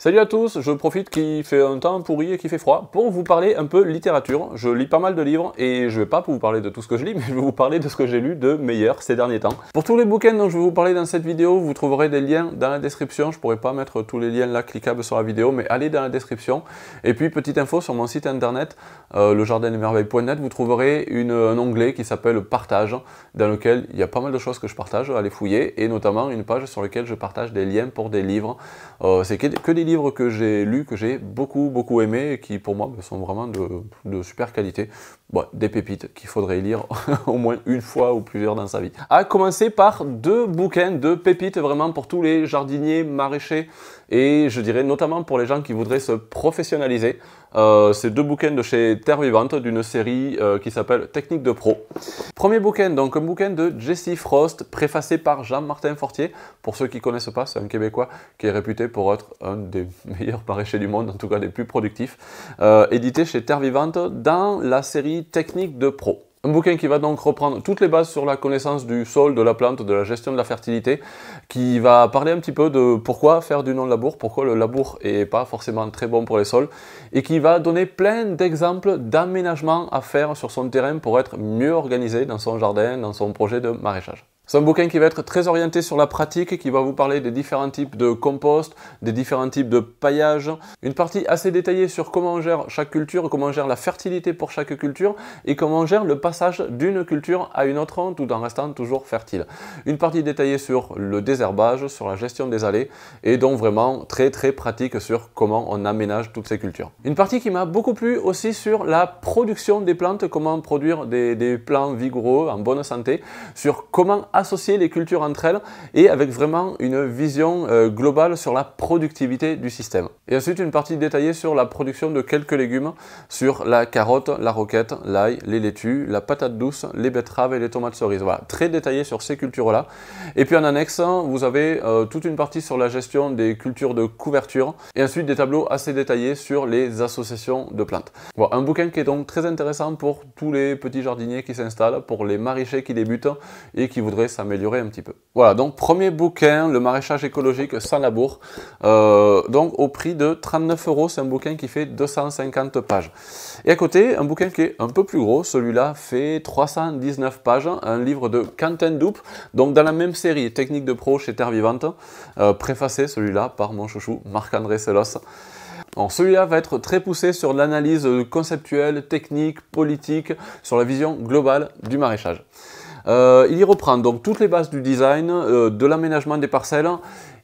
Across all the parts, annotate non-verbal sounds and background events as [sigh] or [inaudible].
Salut à tous, je profite qu'il fait un temps pourri et qu'il fait froid pour vous parler un peu littérature. Je lis pas mal de livres et je vais pas vous parler de tout ce que je lis, [laughs] mais je vais vous parler de ce que j'ai lu de meilleur ces derniers temps. Pour tous les bouquins dont je vais vous parler dans cette vidéo, vous trouverez des liens dans la description. Je pourrais pas mettre tous les liens là cliquables sur la vidéo, mais allez dans la description. Et puis, petite info sur mon site internet, euh, vous trouverez un onglet qui s'appelle Partage, dans lequel il y a pas mal de choses que je partage, allez fouiller, et notamment une page sur laquelle je partage des liens pour des livres. Euh, c'est que des livres que j'ai lu que j'ai beaucoup, beaucoup aimé et qui pour moi sont vraiment de, super qualité. des pépites qu'il faudrait lire [laughs] au moins une fois ou plusieurs dans sa vie. À commencer par deux bouquins, de pépites vraiment pour tous les jardiniers, maraîchers, et je dirais notamment pour les gens qui voudraient se professionnaliser. Euh, ces deux bouquins de chez Terre Vivante d'une série euh, qui s'appelle Technique de Pro. Premier bouquin, donc un bouquin de Jesse Frost, préfacé par Jean-Martin Fortier. Pour ceux qui ne connaissent pas, c'est un Québécois qui est réputé pour être un des [laughs] meilleurs maraîchers du monde, en tout cas des plus productifs, euh, édité chez Terre Vivante dans la série Technique de Pro. Un bouquin qui va donc reprendre toutes les bases sur la connaissance du sol, de la plante, de la gestion de la fertilité, qui va parler un petit peu de pourquoi faire du non-labour, pourquoi le labour n'est pas forcément très bon pour les sols, et qui va donner plein d'exemples d'aménagements à faire sur son terrain pour être mieux organisé dans son jardin, dans son projet de maraîchage. C'est un bouquin qui va être très orienté sur la pratique, qui va vous parler des différents types de compost, des différents types de paillage, une partie assez détaillée sur comment on gère chaque culture, comment on gère la fertilité pour chaque culture et comment on gère le passage d'une culture à une autre tout en restant toujours fertile. Une partie détaillée sur le désherbage, sur la gestion des allées et donc vraiment très très pratique sur comment on aménage toutes ces cultures. Une partie qui m'a beaucoup plu aussi sur la production des plantes, comment produire des, des plants vigoureux en bonne santé, sur comment associer les cultures entre elles et avec vraiment une vision euh, globale sur la productivité du système. Et ensuite une partie détaillée sur la production de quelques légumes, sur la carotte, la roquette, l'ail, les laitues, la patate douce, les betteraves et les tomates cerises. Voilà, très détaillé sur ces cultures-là. Et puis en annexe, vous avez euh, toute une partie sur la gestion des cultures de couverture et ensuite des tableaux assez détaillés sur les associations de plantes. Voilà, un bouquin qui est donc très intéressant pour tous les petits jardiniers qui s'installent, pour les maraîchers qui débutent et qui voudraient s'améliorer un petit peu. Voilà, donc premier bouquin, Le maraîchage écologique sans labour, euh, donc au prix de 39 euros, c'est un bouquin qui fait 250 pages. Et à côté, un bouquin qui est un peu plus gros, celui-là fait 319 pages, un livre de Quentin Doup. donc dans la même série, Technique de pro chez Terre Vivante, euh, préfacé celui-là par mon chouchou Marc-André Selos. Bon, celui-là va être très poussé sur l'analyse conceptuelle, technique, politique, sur la vision globale du maraîchage. Euh, il y reprend donc toutes les bases du design, euh, de l'aménagement des parcelles.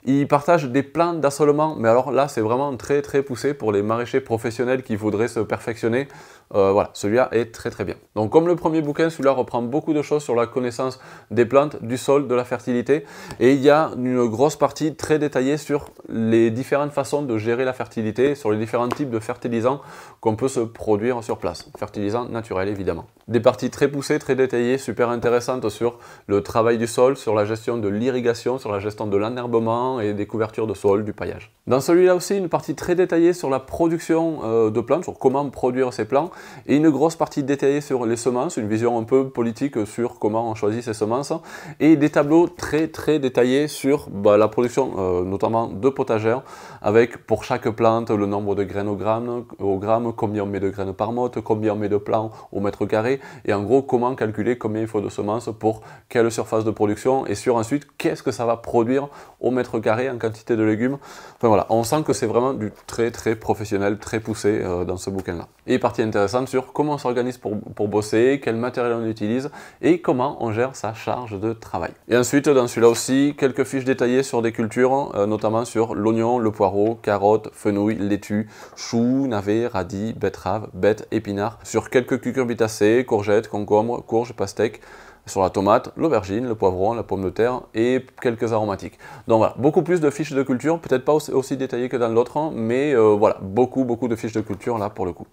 Il partage des plans d'assolement, mais alors là c'est vraiment très très poussé pour les maraîchers professionnels qui voudraient se perfectionner. Euh, voilà, celui-là est très très bien. Donc comme le premier bouquin, celui-là reprend beaucoup de choses sur la connaissance des plantes, du sol, de la fertilité. Et il y a une grosse partie très détaillée sur les différentes façons de gérer la fertilité, sur les différents types de fertilisants qu'on peut se produire sur place. Fertilisants naturels évidemment des parties très poussées, très détaillées, super intéressantes sur le travail du sol, sur la gestion de l'irrigation, sur la gestion de l'enherbement et des couvertures de sol, du paillage. Dans celui-là aussi, une partie très détaillée sur la production euh, de plantes, sur comment produire ces plants, et une grosse partie détaillée sur les semences, une vision un peu politique sur comment on choisit ces semences, et des tableaux très très détaillés sur bah, la production euh, notamment de potagères, avec pour chaque plante le nombre de graines au gramme, au gramme, combien on met de graines par motte, combien on met de plants au mètre carré, et en gros comment calculer combien il faut de semences pour quelle surface de production et sur ensuite qu'est-ce que ça va produire au mètre carré en quantité de légumes. Enfin voilà, on sent que c'est vraiment du très très professionnel, très poussé euh, dans ce bouquin-là. Et partie intéressante sur comment on s'organise pour, bosser, quel matériel on utilise et comment on gère sa charge de travail. Et ensuite dans celui-là aussi, quelques fiches détaillées sur des cultures, euh, notamment sur l'oignon, le poireau, carottes, fenouil, laitue, choux, navet, radis, betteraves, bêtes, épinard, sur quelques cucurbitacées, courgettes, concombres, courges, pastèques, sur la tomate, l'aubergine, le poivron, la pomme de terre et quelques aromatiques. Donc voilà, beaucoup plus de fiches de culture, peut-être pas aussi détaillées que dans l'autre, hein, mais euh, voilà, beaucoup, beaucoup de fiches de culture là pour le coup.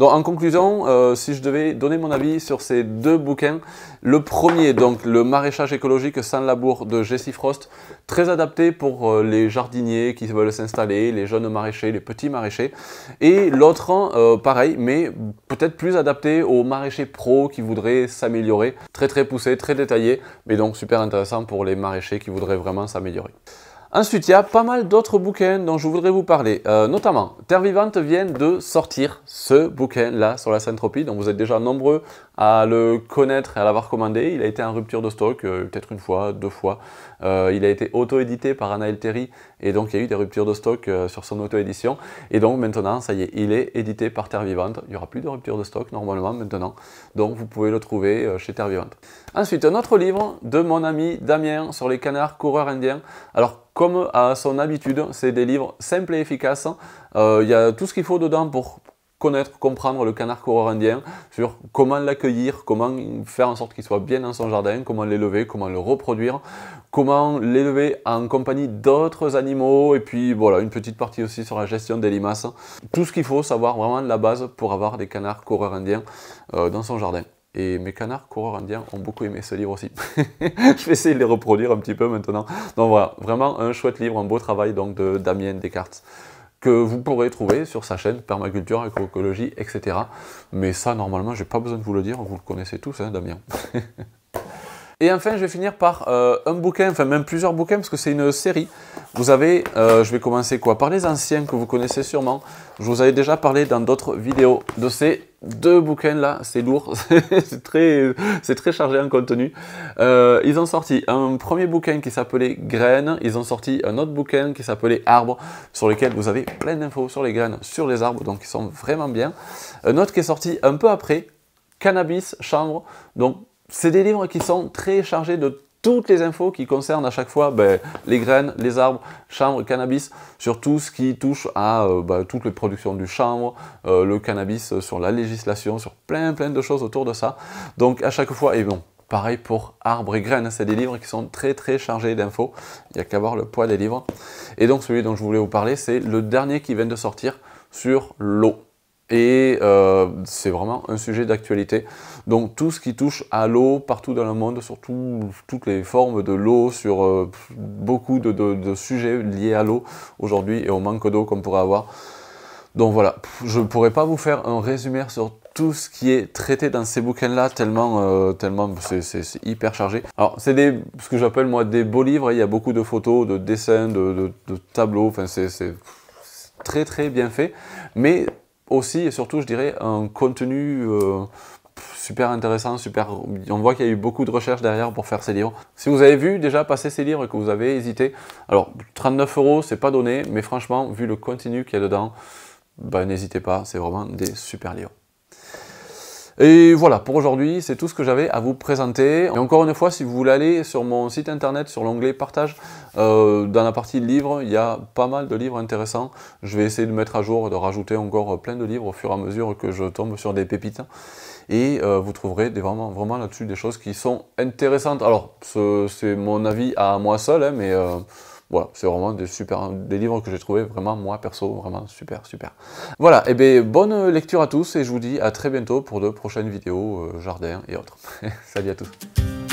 Donc en conclusion, euh, si je devais donner mon avis sur ces deux bouquins, le premier, donc le maraîchage écologique sans labour de Jessie Frost, très adapté pour euh, les jardiniers qui veulent s'installer, les jeunes maraîchers, les petits maraîchers. Et l'autre, euh, pareil, mais peut-être plus adapté aux maraîchers pros qui voudraient s'améliorer. Très très poussé, très détaillé, mais donc super intéressant pour les maraîchers qui voudraient vraiment s'améliorer. Ensuite, il y a pas mal d'autres bouquins dont je voudrais vous parler. Euh, notamment, Terre Vivante vient de sortir ce bouquin-là sur la syntropie. Donc vous êtes déjà nombreux à le connaître et à l'avoir commandé. Il a été en rupture de stock, euh, peut-être une fois, deux fois. Euh, il a été auto-édité par Anna Terry Et donc il y a eu des ruptures de stock sur son auto-édition. Et donc maintenant, ça y est, il est édité par Terre Vivante. Il n'y aura plus de rupture de stock normalement maintenant. Donc vous pouvez le trouver chez Terre Vivante. Ensuite, un autre livre de mon ami Damien sur les canards coureurs indiens. Alors comme à son habitude, c'est des livres simples et efficaces. Euh, il y a tout ce qu'il faut dedans pour connaître, comprendre le canard coureur indien, sur comment l'accueillir, comment faire en sorte qu'il soit bien dans son jardin, comment l'élever, comment le reproduire, comment l'élever en compagnie d'autres animaux, et puis voilà, une petite partie aussi sur la gestion des limaces. Tout ce qu'il faut savoir vraiment de la base pour avoir des canards coureurs indiens euh, dans son jardin. Et mes canards coureurs indiens ont beaucoup aimé ce livre aussi. [laughs] je vais essayer de les reproduire un petit peu maintenant. Donc voilà, vraiment un chouette livre, un beau travail donc de Damien Descartes que vous pourrez trouver sur sa chaîne Permaculture, Agroécologie, etc. Mais ça, normalement, j'ai pas besoin de vous le dire, vous le connaissez tous, hein, Damien. [laughs] Et enfin, je vais finir par euh, un bouquin, enfin même plusieurs bouquins, parce que c'est une série. Vous avez, euh, je vais commencer quoi Par les anciens que vous connaissez sûrement. Je vous avais déjà parlé dans d'autres vidéos de ces deux bouquins là. C'est lourd, [laughs] c'est très, c'est très chargé en contenu. Euh, ils ont sorti un premier bouquin qui s'appelait Graines. Ils ont sorti un autre bouquin qui s'appelait Arbres, sur lequel vous avez plein d'infos sur les graines, sur les arbres, donc ils sont vraiment bien. Un autre qui est sorti un peu après, Cannabis, Chambre. Donc c'est des livres qui sont très chargés de toutes les infos qui concernent à chaque fois ben, les graines, les arbres, chanvre, cannabis, sur tout ce qui touche à euh, ben, toutes les productions du chanvre, euh, le cannabis, euh, sur la législation, sur plein plein de choses autour de ça. Donc à chaque fois, et bon, pareil pour arbres et graines, c'est des livres qui sont très très chargés d'infos, il n'y a qu'à voir le poids des livres. Et donc celui dont je voulais vous parler, c'est le dernier qui vient de sortir sur l'eau. Et euh, c'est vraiment un sujet d'actualité. Donc tout ce qui touche à l'eau partout dans le monde, surtout toutes les formes de l'eau, sur euh, beaucoup de, sujets liés à l'eau aujourd'hui et au manque d'eau qu'on pourrait avoir. Donc voilà, je ne pourrais pas vous faire un résumé sur tout ce qui est traité dans ces bouquins-là, tellement, euh, tellement c'est hyper chargé. Alors c'est ce que j'appelle moi des beaux livres, il y a beaucoup de photos, de dessins, de, de tableaux, enfin c'est très très bien fait. Mais aussi et surtout, je dirais, un contenu euh, super intéressant, super. On voit qu'il y a eu beaucoup de recherches derrière pour faire ces livres. Si vous avez vu déjà passer ces livres et que vous avez hésité, alors 39 euros, c'est pas donné, mais franchement, vu le contenu qu'il y a dedans, bah, n'hésitez pas, c'est vraiment des super livres. Et voilà, pour aujourd'hui, c'est tout ce que j'avais à vous présenter. Et encore une fois, si vous voulez aller sur mon site internet, sur l'onglet partage, euh, dans la partie livres, il y a pas mal de livres intéressants. Je vais essayer de mettre à jour, de rajouter encore euh, plein de livres au fur et à mesure que je tombe sur des pépites. Et euh, vous trouverez vraiment, vraiment là-dessus des choses qui sont intéressantes. Alors, c'est mon avis à moi seul, hein, mais... Voilà, c'est vraiment des super, des livres que j'ai trouvé vraiment moi perso vraiment super super. Voilà, et eh bien bonne lecture à tous et je vous dis à très bientôt pour de prochaines vidéos euh, jardin et autres. [laughs] Salut à tous.